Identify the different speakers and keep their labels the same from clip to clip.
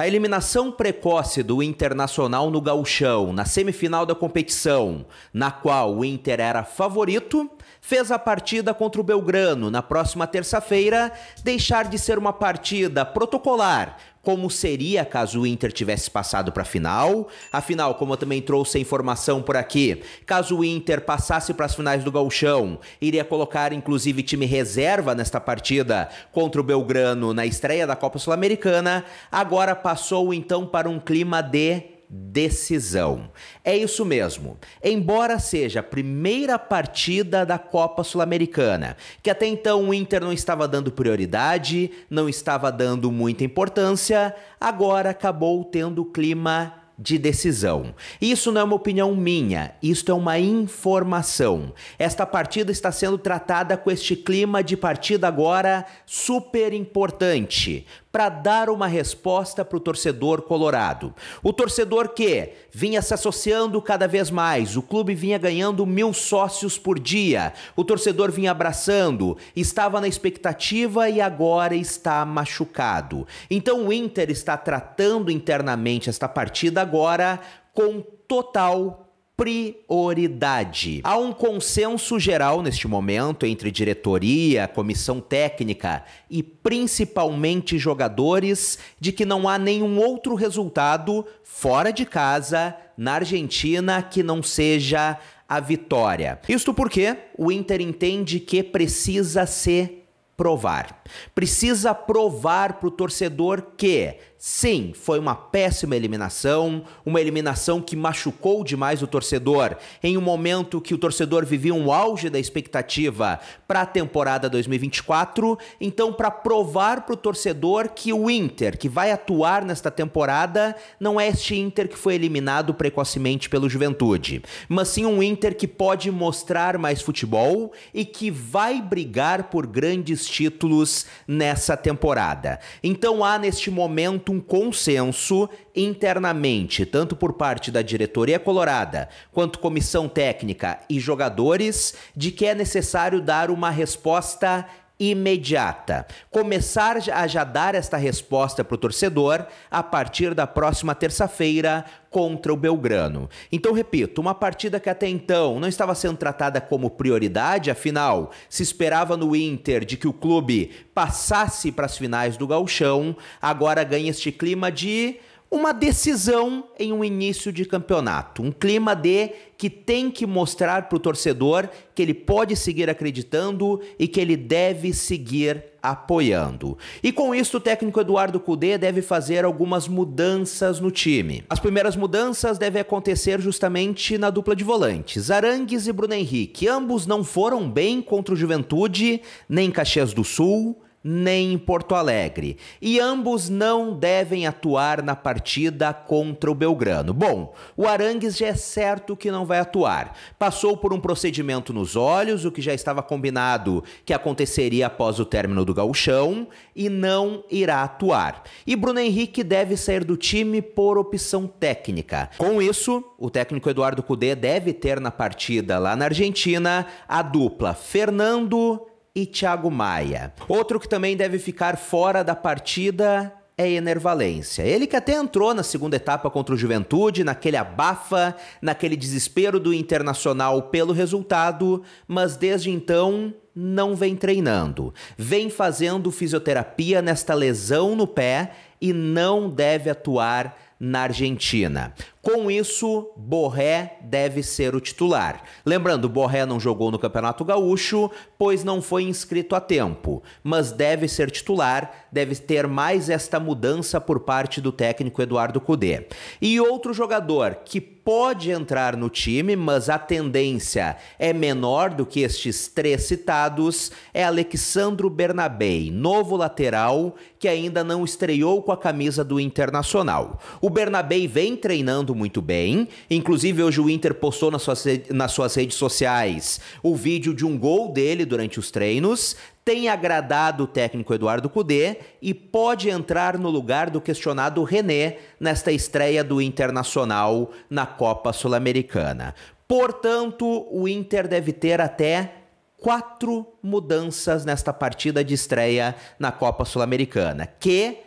Speaker 1: A eliminação precoce do Internacional no Gauchão, na semifinal da competição, na qual o Inter era favorito, fez a partida contra o Belgrano na próxima terça-feira deixar de ser uma partida protocolar como seria caso o Inter tivesse passado para a final. Afinal, como eu também trouxe a informação por aqui, caso o Inter passasse para as finais do Gauchão, iria colocar inclusive time reserva nesta partida contra o Belgrano na estreia da Copa Sul-Americana. Agora passou então para um clima de decisão. É isso mesmo. Embora seja a primeira partida da Copa Sul-Americana, que até então o Inter não estava dando prioridade, não estava dando muita importância, agora acabou tendo clima de decisão. Isso não é uma opinião minha, isto é uma informação. Esta partida está sendo tratada com este clima de partida agora super importante para dar uma resposta para o torcedor colorado. O torcedor que vinha se associando cada vez mais, o clube vinha ganhando mil sócios por dia, o torcedor vinha abraçando, estava na expectativa e agora está machucado. Então o Inter está tratando internamente esta partida agora com total prioridade. Há um consenso geral neste momento entre diretoria, comissão técnica e principalmente jogadores de que não há nenhum outro resultado fora de casa na Argentina que não seja a vitória. Isto porque o Inter entende que precisa se provar. Precisa provar para o torcedor que Sim, foi uma péssima eliminação, uma eliminação que machucou demais o torcedor, em um momento que o torcedor vivia um auge da expectativa para a temporada 2024. Então, para provar para o torcedor que o Inter, que vai atuar nesta temporada, não é este Inter que foi eliminado precocemente pelo Juventude, mas sim um Inter que pode mostrar mais futebol e que vai brigar por grandes títulos nessa temporada. Então, há neste momento um consenso internamente, tanto por parte da diretoria colorada, quanto comissão técnica e jogadores, de que é necessário dar uma resposta imediata. Começar a já dar esta resposta para o torcedor a partir da próxima terça-feira contra o Belgrano. Então, repito, uma partida que até então não estava sendo tratada como prioridade, afinal, se esperava no Inter de que o clube passasse para as finais do Galchão, agora ganha este clima de uma decisão em um início de campeonato, um clima de que tem que mostrar para o torcedor que ele pode seguir acreditando e que ele deve seguir apoiando. E com isso, o técnico Eduardo Cudê deve fazer algumas mudanças no time. As primeiras mudanças devem acontecer justamente na dupla de volantes, Arangues e Bruno Henrique. Ambos não foram bem contra o Juventude, nem Caxias do Sul, nem em Porto Alegre, e ambos não devem atuar na partida contra o Belgrano. Bom, o Arangues já é certo que não vai atuar. Passou por um procedimento nos olhos, o que já estava combinado que aconteceria após o término do gauchão, e não irá atuar. E Bruno Henrique deve sair do time por opção técnica. Com isso, o técnico Eduardo Cudê deve ter na partida lá na Argentina a dupla Fernando e Thiago Maia. Outro que também deve ficar fora da partida é Enervalência. Ele que até entrou na segunda etapa contra o Juventude, naquele abafa, naquele desespero do Internacional pelo resultado, mas desde então não vem treinando. Vem fazendo fisioterapia nesta lesão no pé e não deve atuar na Argentina. Com isso, Borré deve ser o titular. Lembrando, Borré não jogou no Campeonato Gaúcho, pois não foi inscrito a tempo, mas deve ser titular, deve ter mais esta mudança por parte do técnico Eduardo Cudê. E outro jogador que pode entrar no time, mas a tendência é menor do que estes três citados, é Alexandro Bernabei, novo lateral que ainda não estreou com a camisa do Internacional. O Bernabei vem treinando jogando muito bem. Inclusive, hoje o Inter postou nas suas, nas suas redes sociais o vídeo de um gol dele durante os treinos. Tem agradado o técnico Eduardo Cudê e pode entrar no lugar do questionado René nesta estreia do Internacional na Copa Sul-Americana. Portanto, o Inter deve ter até quatro mudanças nesta partida de estreia na Copa Sul-Americana, que,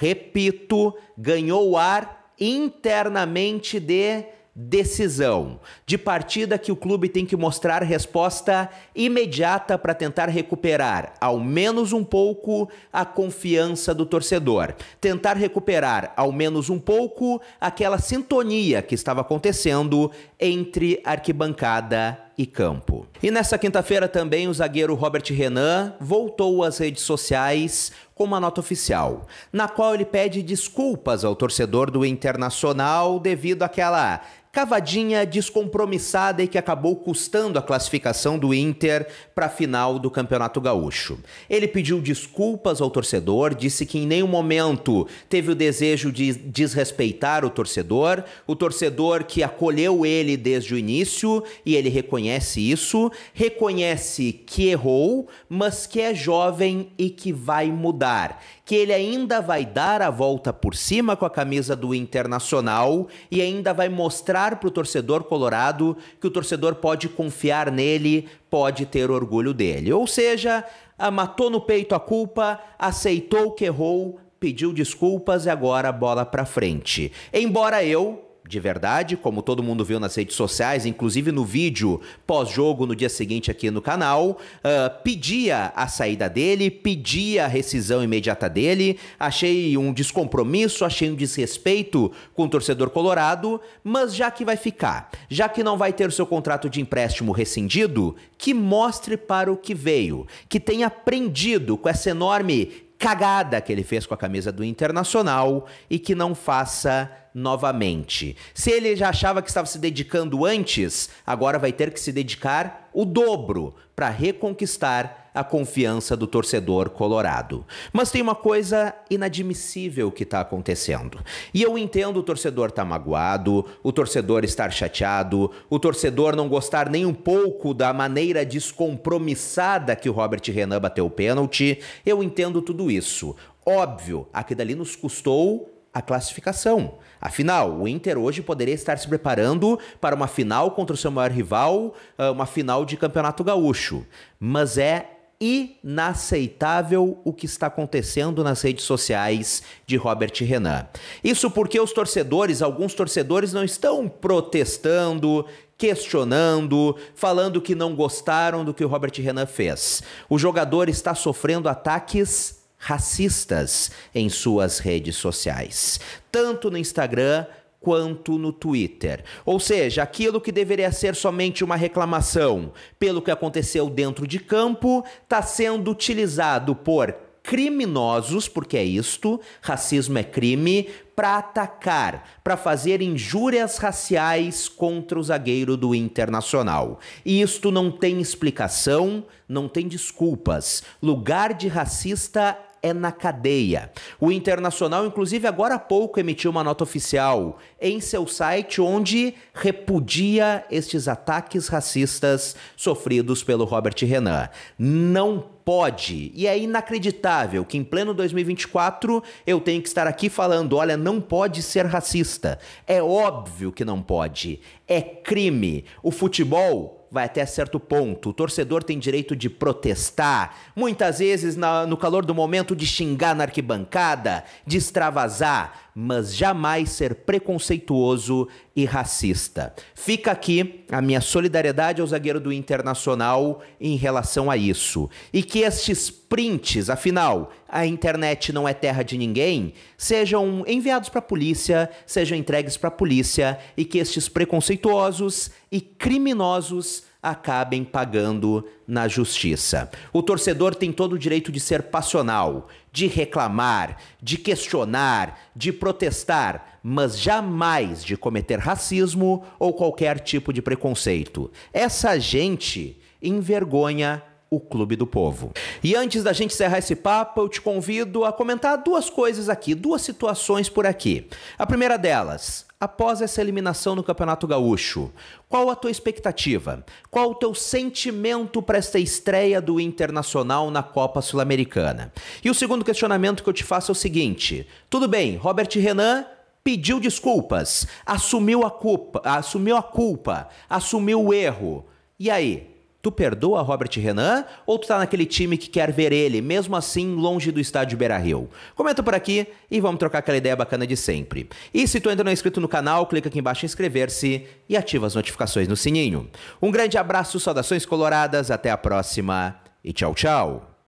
Speaker 1: repito, ganhou o ar internamente de decisão, de partida que o clube tem que mostrar resposta imediata para tentar recuperar, ao menos um pouco, a confiança do torcedor, tentar recuperar, ao menos um pouco, aquela sintonia que estava acontecendo entre arquibancada e campo. E nessa quinta-feira também o zagueiro Robert Renan voltou às redes sociais com uma nota oficial, na qual ele pede desculpas ao torcedor do Internacional devido àquela cavadinha descompromissada e que acabou custando a classificação do Inter para a final do Campeonato Gaúcho. Ele pediu desculpas ao torcedor, disse que em nenhum momento teve o desejo de desrespeitar o torcedor, o torcedor que acolheu ele desde o início e ele reconhece isso, reconhece que errou, mas que é jovem e que vai mudar, que ele ainda vai dar a volta por cima com a camisa do Internacional e ainda vai mostrar mostrar para o torcedor colorado que o torcedor pode confiar nele, pode ter orgulho dele. Ou seja, ah, matou no peito a culpa, aceitou que errou, pediu desculpas e agora bola para frente. Embora eu de verdade, como todo mundo viu nas redes sociais, inclusive no vídeo pós-jogo no dia seguinte aqui no canal, uh, pedia a saída dele, pedia a rescisão imediata dele. Achei um descompromisso, achei um desrespeito com o torcedor colorado, mas já que vai ficar, já que não vai ter o seu contrato de empréstimo rescindido, que mostre para o que veio, que tenha aprendido com essa enorme cagada que ele fez com a camisa do Internacional e que não faça novamente. Se ele já achava que estava se dedicando antes, agora vai ter que se dedicar o dobro para reconquistar a confiança do torcedor colorado. Mas tem uma coisa inadmissível que está acontecendo. E eu entendo o torcedor estar tá magoado, o torcedor estar chateado, o torcedor não gostar nem um pouco da maneira descompromissada que o Robert Renan bateu o pênalti. Eu entendo tudo isso. Óbvio, aquilo dali nos custou a classificação. Afinal, o Inter hoje poderia estar se preparando para uma final contra o seu maior rival, ah, uma final de campeonato gaúcho. Mas é inaceitável o que está acontecendo nas redes sociais de Robert Renan. Isso porque os torcedores, alguns torcedores, não estão protestando, questionando, falando que não gostaram do que o Robert Renan fez. O jogador está sofrendo ataques racistas em suas redes sociais, tanto no Instagram quanto no Twitter. Ou seja, aquilo que deveria ser somente uma reclamação pelo que aconteceu dentro de campo está sendo utilizado por criminosos, porque é isto, racismo é crime, para atacar, para fazer injúrias raciais contra o zagueiro do Internacional. E isto não tem explicação, não tem desculpas. Lugar de racista é na cadeia. O Internacional, inclusive, agora há pouco emitiu uma nota oficial em seu site onde repudia estes ataques racistas sofridos pelo Robert Renan. Não pode. E é inacreditável que em pleno 2024 eu tenho que estar aqui falando: olha, não pode ser racista. É óbvio que não pode. É crime. O futebol vai até certo ponto. O torcedor tem direito de protestar, muitas vezes na, no calor do momento de xingar na arquibancada, de extravasar, mas jamais ser preconceituoso e racista. Fica aqui a minha solidariedade ao zagueiro do Internacional em relação a isso. E que estes prints, afinal, a internet não é terra de ninguém, sejam enviados para a polícia, sejam entregues para a polícia e que estes preconceituosos e criminosos acabem pagando na justiça. O torcedor tem todo o direito de ser passional, de reclamar, de questionar, de protestar, mas jamais de cometer racismo ou qualquer tipo de preconceito. Essa gente envergonha o Clube do Povo. E antes da gente encerrar esse papo, eu te convido a comentar duas coisas aqui, duas situações por aqui. A primeira delas, após essa eliminação no Campeonato Gaúcho, qual a tua expectativa? Qual o teu sentimento para esta estreia do Internacional na Copa Sul-Americana? E o segundo questionamento que eu te faço é o seguinte: tudo bem, Robert Renan pediu desculpas, assumiu a culpa, assumiu a culpa, assumiu o erro. E aí, Tu perdoa Robert Renan ou tu tá naquele time que quer ver ele, mesmo assim, longe do estádio Beira-Rio? Comenta por aqui e vamos trocar aquela ideia bacana de sempre. E se tu ainda não é inscrito no canal, clica aqui embaixo em inscrever-se e ativa as notificações no sininho. Um grande abraço, saudações coloradas, até a próxima e tchau, tchau!